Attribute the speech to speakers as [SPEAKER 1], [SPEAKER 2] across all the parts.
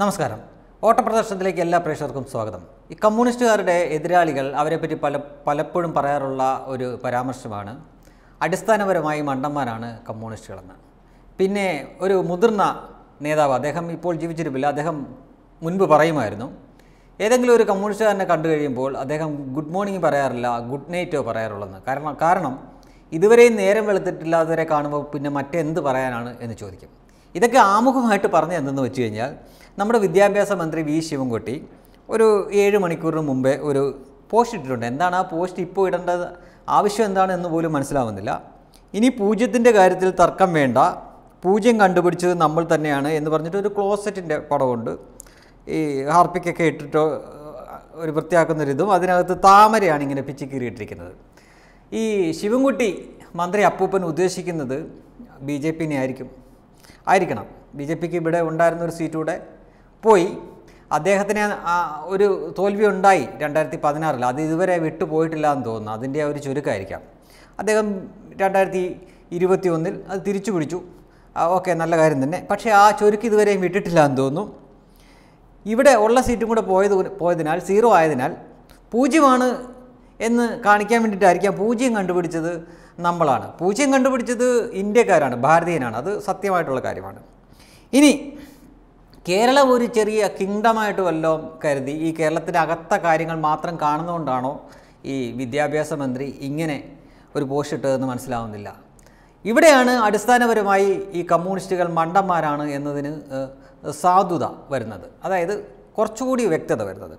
[SPEAKER 1] നമസ്കാരം ഓട്ടപ്രദർശനത്തിലേക്ക് എല്ലാ പ്രേക്ഷകർക്കും സ്വാഗതം ഈ കമ്മ്യൂണിസ്റ്റുകാരുടെ എതിരാളികൾ അവരെപ്പറ്റി പല പലപ്പോഴും പറയാറുള്ള ഒരു പരാമർശമാണ് അടിസ്ഥാനപരമായി മണ്ടന്മാരാണ് കമ്മ്യൂണിസ്റ്റുകളെന്ന് പിന്നെ ഒരു മുതിർന്ന നേതാവ് അദ്ദേഹം ഇപ്പോൾ ജീവിച്ചിരിപ്പില്ല അദ്ദേഹം മുൻപ് പറയുമായിരുന്നു ഏതെങ്കിലും ഒരു കമ്മ്യൂണിസ്റ്റുകാരനെ കണ്ടു കഴിയുമ്പോൾ അദ്ദേഹം ഗുഡ് മോർണിംഗ് പറയാറില്ല ഗുഡ് നൈറ്റോ പറയാറുള്ളതെന്ന് കാരണം കാരണം ഇതുവരെയും നേരം വെളുത്തിട്ടില്ലാത്തവരെ കാണുമ്പോൾ പിന്നെ മറ്റെന്ത് പറയാനാണ് എന്ന് ചോദിക്കും ഇതൊക്കെ ആമുഖമായിട്ട് പറഞ്ഞു എന്തെന്ന് വെച്ച് കഴിഞ്ഞാൽ നമ്മുടെ വിദ്യാഭ്യാസ മന്ത്രി വി ശിവൻകുട്ടി ഒരു ഏഴ് മണിക്കൂറിന് മുമ്പേ ഒരു പോസ്റ്റ് ഇട്ടിട്ടുണ്ട് എന്താണ് ആ പോസ്റ്റ് ഇപ്പോൾ ഇടേണ്ടത് ആവശ്യം എന്താണെന്ന് പോലും മനസ്സിലാവുന്നില്ല ഇനി പൂജ്യത്തിൻ്റെ കാര്യത്തിൽ തർക്കം വേണ്ട പൂജ്യം കണ്ടുപിടിച്ചത് നമ്മൾ തന്നെയാണ് എന്ന് പറഞ്ഞിട്ട് ഒരു ക്ലോസറ്റിൻ്റെ പടമുണ്ട് ഈ ഹാർപ്പിക്കൊക്കെ ഇട്ടിട്ടോ ഒരു വൃത്തിയാക്കുന്നൊരിതും അതിനകത്ത് താമരയാണ് ഇങ്ങനെ പിച്ചി കീറിയിട്ടിരിക്കുന്നത് ഈ ശിവൻകുട്ടി മന്ത്രി അപ്പൂപ്പൻ ഉദ്ദേശിക്കുന്നത് ബി ജെ പിനെ ആയിരിക്കും ആയിരിക്കണം ബി ജെ പിക്ക് ഇവിടെ ഉണ്ടായിരുന്ന ഒരു കൂടെ പോയി അദ്ദേഹത്തിന് ഒരു തോൽവി ഉണ്ടായി രണ്ടായിരത്തി പതിനാറിൽ അത് ഇതുവരെ വിട്ടുപോയിട്ടില്ല എന്ന് തോന്നുന്നു അതിൻ്റെ ഒരു ചുരുക്കമായിരിക്കാം അദ്ദേഹം രണ്ടായിരത്തി ഇരുപത്തി ഒന്നിൽ അത് തിരിച്ചു പിടിച്ചു ഓക്കെ നല്ല കാര്യം തന്നെ പക്ഷേ ആ ചുരുക്ക് ഇതുവരെയും വിട്ടിട്ടില്ല എന്ന് തോന്നുന്നു ഇവിടെ ഉള്ള സീറ്റും കൂടെ പോയത് പോയതിനാൽ സീറോ ആയതിനാൽ പൂജ്യമാണ് എന്ന് കാണിക്കാൻ വേണ്ടിയിട്ടായിരിക്കാം പൂജ്യം കണ്ടുപിടിച്ചത് നമ്മളാണ് പൂജ്യം കണ്ടുപിടിച്ചത് ഇന്ത്യക്കാരാണ് ഭാരതീയനാണ് അത് സത്യമായിട്ടുള്ള കാര്യമാണ് ഇനി കേരളം ഒരു ചെറിയ കിങ്ഡമായിട്ട് വല്ലതും കരുതി ഈ കേരളത്തിൻ്റെ അകത്ത കാര്യങ്ങൾ മാത്രം കാണുന്നതുകൊണ്ടാണോ ഈ വിദ്യാഭ്യാസ മന്ത്രി ഇങ്ങനെ ഒരു പോസ്റ്റ് ഇട്ടതെന്ന് മനസ്സിലാവുന്നില്ല ഇവിടെയാണ് അടിസ്ഥാനപരമായി ഈ കമ്മ്യൂണിസ്റ്റുകൾ മണ്ടന്മാരാണ് എന്നതിന് സാധുത വരുന്നത് അതായത് കുറച്ചുകൂടി വ്യക്തത വരുന്നത്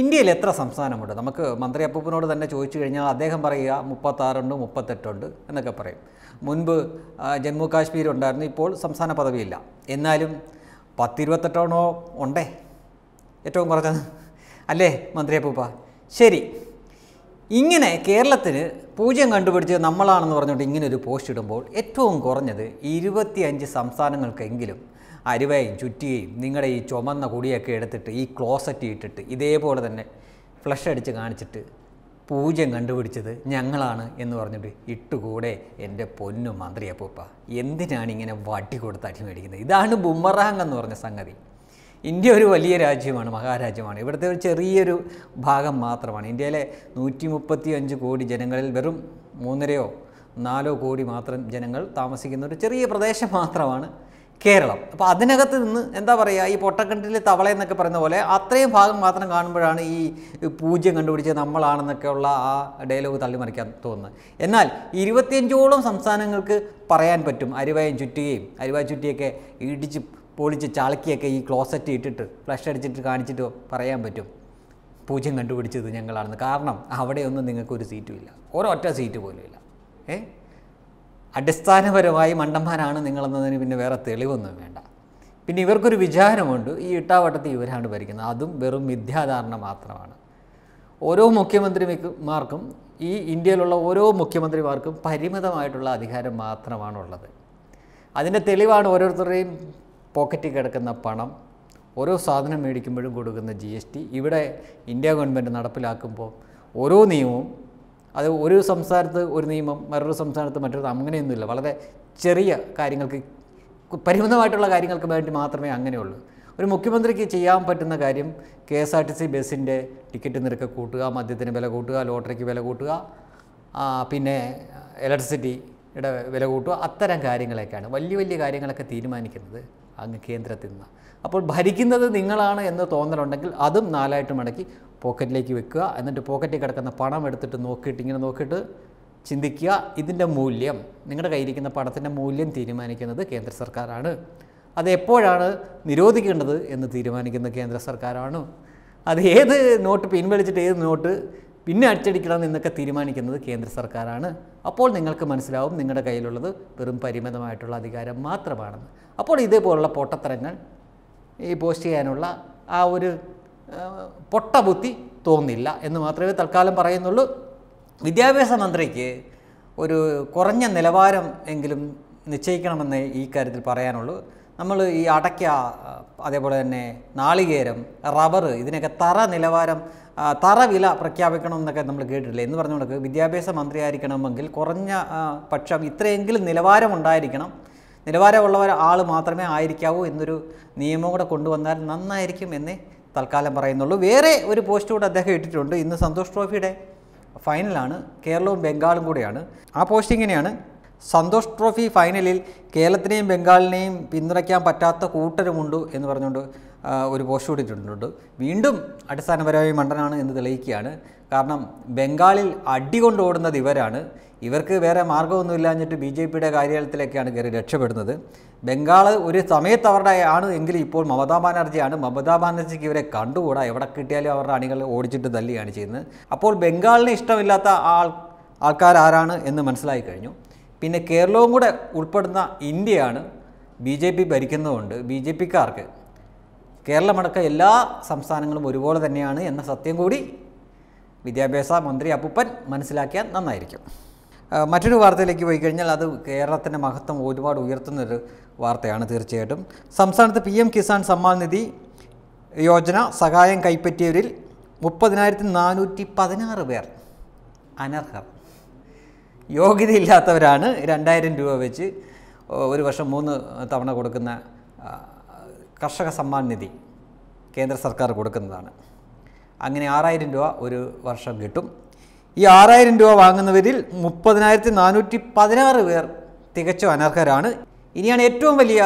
[SPEAKER 1] ഇന്ത്യയിൽ എത്ര സംസ്ഥാനമുണ്ട് നമുക്ക് മന്ത്രി അപ്പൂപ്പനോട് തന്നെ ചോദിച്ചു കഴിഞ്ഞാൽ അദ്ദേഹം പറയുക മുപ്പത്താറുണ്ട് മുപ്പത്തെട്ടുണ്ട് എന്നൊക്കെ പറയും മുൻപ് ജമ്മു കാശ്മീർ ഉണ്ടായിരുന്നു ഇപ്പോൾ സംസ്ഥാന പദവിയില്ല എന്നാലും പത്തിരുപത്തെട്ടോണോ ഉണ്ടേ ഏറ്റവും കുറഞ്ഞത് അല്ലേ മന്ത്രി അപ്പൂപ്പ ശരി ഇങ്ങനെ കേരളത്തിന് പൂജ്യം കണ്ടുപിടിച്ച് നമ്മളാണെന്ന് പറഞ്ഞുകൊണ്ട് ഇങ്ങനെ ഒരു പോസ്റ്റ് ഇടുമ്പോൾ ഏറ്റവും കുറഞ്ഞത് ഇരുപത്തിയഞ്ച് സംസ്ഥാനങ്ങൾക്കെങ്കിലും അരുവയും ചുറ്റിയേയും നിങ്ങളുടെ ഈ ചുമന്ന കുടിയൊക്കെ എടുത്തിട്ട് ഈ ക്ലോസറ്റ് ഇട്ടിട്ട് ഇതേപോലെ തന്നെ ഫ്ലഷ് അടിച്ച് കാണിച്ചിട്ട് പൂജ്യം കണ്ടുപിടിച്ചത് ഞങ്ങളാണ് എന്ന് പറഞ്ഞിട്ട് ഇട്ടുകൂടെ എൻ്റെ പൊന്നു മന്ത്രിയപ്പൂപ്പ എന്തിനാണ് ഇങ്ങനെ വട്ടി കൊടുത്ത് അടി മേടിക്കുന്നത് ഇതാണ് ബുമറാങ് എന്ന് പറഞ്ഞ സംഗതി ഇന്ത്യ ഒരു വലിയ രാജ്യമാണ് മഹാരാജ്യമാണ് ഇവിടുത്തെ ഒരു ചെറിയൊരു ഭാഗം മാത്രമാണ് ഇന്ത്യയിലെ നൂറ്റി മുപ്പത്തി അഞ്ച് കോടി ജനങ്ങളിൽ വെറും മൂന്നരയോ നാലോ കോടി മാത്രം ജനങ്ങൾ താമസിക്കുന്ന ഒരു ചെറിയ പ്രദേശം മാത്രമാണ് കേരളം അപ്പോൾ അതിനകത്ത് നിന്ന് എന്താ പറയുക ഈ പൊട്ടക്കിണറ്റിലെ തവള എന്നൊക്കെ പറയുന്ന പോലെ അത്രയും ഭാഗം മാത്രം കാണുമ്പോഴാണ് ഈ പൂജ്യം കണ്ടുപിടിച്ച നമ്മളാണെന്നൊക്കെ ഉള്ള ആ ഡയലോഗ് തള്ളിമറിക്കാൻ തോന്നുന്നത് എന്നാൽ ഇരുപത്തിയഞ്ചോളം സംസ്ഥാനങ്ങൾക്ക് പറയാൻ പറ്റും അരിവായം ചുറ്റുകയും അരിവായ ചുറ്റിയൊക്കെ ഇടിച്ച് പൊളിച്ച് ചാളക്കിയൊക്കെ ഈ ക്ലോസറ്റ് ഇട്ടിട്ട് ഫ്ലഷ് അടിച്ചിട്ട് കാണിച്ചിട്ട് പറയാൻ പറ്റും പൂജ്യം കണ്ടുപിടിച്ചത് ഞങ്ങളാണെന്ന് കാരണം അവിടെയൊന്നും നിങ്ങൾക്കൊരു സീറ്റുമില്ല ഒരൊറ്റ സീറ്റ് പോലും ഇല്ല ഏ അടിസ്ഥാനപരമായി മണ്ടന്മാരാണ് നിങ്ങളെന്നതിന് പിന്നെ വേറെ തെളിവൊന്നും വേണ്ട പിന്നെ ഇവർക്കൊരു വിചാരമുണ്ട് ഈ ഇട്ടാവട്ടത്തിൽ ഇവരാണ് ഭരിക്കുന്നത് അതും വെറും മിഥ്യാധാരണ മാത്രമാണ് ഓരോ മുഖ്യമന്ത്രിമാർക്കും ഈ ഇന്ത്യയിലുള്ള ഓരോ മുഖ്യമന്ത്രിമാർക്കും പരിമിതമായിട്ടുള്ള അധികാരം മാത്രമാണുള്ളത് അതിൻ്റെ തെളിവാണ് ഓരോരുത്തരുടെയും പോക്കറ്റിൽ കിടക്കുന്ന പണം ഓരോ സാധനം മേടിക്കുമ്പോഴും കൊടുക്കുന്ന ജി എസ് ടി ഇവിടെ ഇന്ത്യ ഗവൺമെൻറ് നടപ്പിലാക്കുമ്പോൾ ഓരോ നിയമവും അത് ഒരു സംസ്ഥാനത്ത് ഒരു നിയമം മറ്റൊരു സംസ്ഥാനത്ത് മറ്റൊരു അങ്ങനെയൊന്നുമില്ല വളരെ ചെറിയ കാര്യങ്ങൾക്ക് പരിമിതമായിട്ടുള്ള കാര്യങ്ങൾക്ക് വേണ്ടി മാത്രമേ അങ്ങനെയുള്ളൂ ഒരു മുഖ്യമന്ത്രിക്ക് ചെയ്യാൻ പറ്റുന്ന കാര്യം K S R T C ബസ്സിൻ്റെ ടിക്കറ്റ് നിരക്ക് കൂട്ടുക മദ്യത്തിന് വില കൂട്ടുക ലോട്ടറിക്ക് വില കൂട്ടുക പിന്നെ ഇലക്ട്രിസിറ്റിയുടെ വില കൂട്ടുക അത്തരം കാര്യങ്ങളൊക്കെയാണ് വലിയ വലിയ കാര്യങ്ങളൊക്കെ തീരുമാനിക്കുന്നത് അങ്ങ് കേന്ദ്രത്തിൽ നിന്ന് അപ്പോൾ ഭരിക്കുന്നത് നിങ്ങളാണ് എന്ന് തോന്നലുണ്ടെങ്കിൽ അതും നാലായിട്ട് മടക്കി പോക്കറ്റിലേക്ക് വെക്കുക എന്നിട്ട് പോക്കറ്റിൽ കിടക്കുന്ന പണം എടുത്തിട്ട് നോക്കിയിട്ട് ഇങ്ങനെ നോക്കിയിട്ട് ചിന്തിക്കുക ഇതിൻ്റെ മൂല്യം നിങ്ങളുടെ കയ്യിരിക്കുന്ന പണത്തിൻ്റെ മൂല്യം തീരുമാനിക്കുന്നത് കേന്ദ്ര സർക്കാരാണ് അത് എപ്പോഴാണ് നിരോധിക്കേണ്ടത് എന്ന് തീരുമാനിക്കുന്ന കേന്ദ്ര സർക്കാരാണ് അത് ഏത് നോട്ട് പിൻവലിച്ചിട്ട് ഏത് നോട്ട് പിന്നെ അടിച്ചടിക്കണം എന്നൊക്കെ തീരുമാനിക്കുന്നത് കേന്ദ്ര സർക്കാരാണ് അപ്പോൾ നിങ്ങൾക്ക് മനസ്സിലാവും നിങ്ങളുടെ കയ്യിലുള്ളത് വെറും പരിമിതമായിട്ടുള്ള അധികാരം മാത്രമാണെന്ന് അപ്പോൾ ഇതേപോലുള്ള പൊട്ടത്തരങ്ങൾ ഈ പോസ്റ്റ് ചെയ്യാനുള്ള ആ ഒരു പൊട്ടബുദ്ധി തോന്നില്ല എന്ന് മാത്രമേ തൽക്കാലം പറയുന്നുള്ളൂ വിദ്യാഭ്യാസ മന്ത്രിക്ക് ഒരു കുറഞ്ഞ നിലവാരം എങ്കിലും നിശ്ചയിക്കണമെന്ന് ഈ കാര്യത്തിൽ പറയാനുള്ളൂ നമ്മൾ ഈ അടയ്ക്ക അതേപോലെ തന്നെ നാളികേരം റബ്ബർ ഇതിനൊക്കെ തറ നിലവാരം തറ വില പ്രഖ്യാപിക്കണം എന്നൊക്കെ നമ്മൾ കേട്ടിട്ടില്ല എന്ന് കൊടുക്കുക വിദ്യാഭ്യാസ ആയിരിക്കണമെങ്കിൽ കുറഞ്ഞ പക്ഷം ഇത്രയെങ്കിലും നിലവാരം ഉണ്ടായിരിക്കണം നിലവാരമുള്ളവർ ആൾ മാത്രമേ ആയിരിക്കാവൂ എന്നൊരു നിയമം കൂടെ കൊണ്ടുവന്നാൽ നന്നായിരിക്കും എന്നേ തൽക്കാലം പറയുന്നുള്ളൂ വേറെ ഒരു പോസ്റ്റ് കൂടെ അദ്ദേഹം ഇട്ടിട്ടുണ്ട് ഇന്ന് സന്തോഷ് ട്രോഫിയുടെ ഫൈനലാണ് കേരളവും ബംഗാളും കൂടെയാണ് ആ പോസ്റ്റ് ഇങ്ങനെയാണ് സന്തോഷ് ട്രോഫി ഫൈനലിൽ കേരളത്തിനെയും ബംഗാളിനെയും പിന്തുണയ്ക്കാൻ പറ്റാത്ത കൂട്ടരുമുണ്ട് എന്ന് പറഞ്ഞുകൊണ്ട് ഒരു പോസ്റ്റ് കൂടിയിട്ടുണ്ട് വീണ്ടും അടിസ്ഥാനപരമായി മണ്ടനാണ് എന്ന് തെളിയിക്കുകയാണ് കാരണം ബംഗാളിൽ അടി കൊണ്ടോടുന്നത് ഇവരാണ് ഇവർക്ക് വേറെ മാർഗ്ഗമൊന്നും എന്നിട്ട് ബി ജെ പിയുടെ കാര്യാലയത്തിലൊക്കെയാണ് കയറി രക്ഷപ്പെടുന്നത് ബംഗാൾ ഒരു സമയത്ത് അവരുടെ ആണ് എങ്കിൽ ഇപ്പോൾ മമതാ ബാനർജിയാണ് മമതാ ബാനർജിക്ക് ഇവരെ കണ്ടുകൂടാ എവിടെ കിട്ടിയാലും അവരുടെ അണികൾ ഓടിച്ചിട്ട് തല്ലിയാണ് ചെയ്യുന്നത് അപ്പോൾ ബംഗാളിന് ഇഷ്ടമില്ലാത്ത ആൾ ആൾക്കാർ ആരാണ് എന്ന് മനസ്സിലായി കഴിഞ്ഞു പിന്നെ കേരളവും കൂടെ ഉൾപ്പെടുന്ന ഇന്ത്യയാണ് ബി ജെ പി ഭരിക്കുന്നതുകൊണ്ട് ബി ജെ പിക്കാർക്ക് കേരളമടക്കം എല്ലാ സംസ്ഥാനങ്ങളും ഒരുപോലെ തന്നെയാണ് എന്ന സത്യം കൂടി വിദ്യാഭ്യാസ മന്ത്രി അപ്പുപ്പൻ മനസ്സിലാക്കിയാൽ നന്നായിരിക്കും മറ്റൊരു വാർത്തയിലേക്ക് പോയി കഴിഞ്ഞാൽ അത് കേരളത്തിൻ്റെ മഹത്വം ഒരുപാട് ഉയർത്തുന്നൊരു വാർത്തയാണ് തീർച്ചയായിട്ടും സംസ്ഥാനത്ത് പി എം കിസാൻ സമ്മാൻ നിധി യോജന സഹായം കൈപ്പറ്റിയവരിൽ മുപ്പതിനായിരത്തി നാനൂറ്റി പതിനാറ് പേർ അനർഹർ യോഗ്യതയില്ലാത്തവരാണ് രണ്ടായിരം രൂപ വെച്ച് ഒരു വർഷം മൂന്ന് തവണ കൊടുക്കുന്ന കർഷക സമ്മാൻ നിധി കേന്ദ്ര സർക്കാർ കൊടുക്കുന്നതാണ് അങ്ങനെ ആറായിരം രൂപ ഒരു വർഷം കിട്ടും ഈ ആറായിരം രൂപ വാങ്ങുന്നവരിൽ മുപ്പതിനായിരത്തി നാനൂറ്റി പതിനാറ് പേർ തികച്ചും അനർഹരാണ് ഇനിയാണ് ഏറ്റവും വലിയ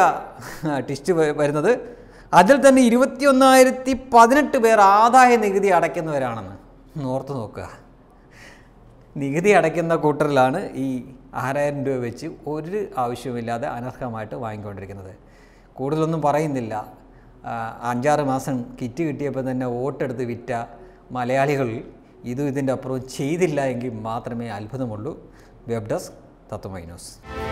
[SPEAKER 1] ടിസ്റ്റ് വരുന്നത് അതിൽ തന്നെ ഒന്നായിരത്തി പതിനെട്ട് പേർ ആദായ നികുതി അടയ്ക്കുന്നവരാണെന്ന് ഓർത്ത് നോക്കുക നികുതി അടയ്ക്കുന്ന കൂട്ടറിലാണ് ഈ ആറായിരം രൂപ വെച്ച് ഒരു ആവശ്യവുമില്ലാതെ അനർഹമായിട്ട് വാങ്ങിക്കൊണ്ടിരിക്കുന്നത് കൂടുതലൊന്നും പറയുന്നില്ല അഞ്ചാറ് മാസം കിറ്റ് കിട്ടിയപ്പോൾ തന്നെ വോട്ടെടുത്ത് വിറ്റ മലയാളികൾ ഇതും ഇതിൻ്റെ അപ്പുറവും ചെയ്തില്ല എങ്കിൽ മാത്രമേ അത്ഭുതമുള്ളൂ വെബ് ഡെസ്ക്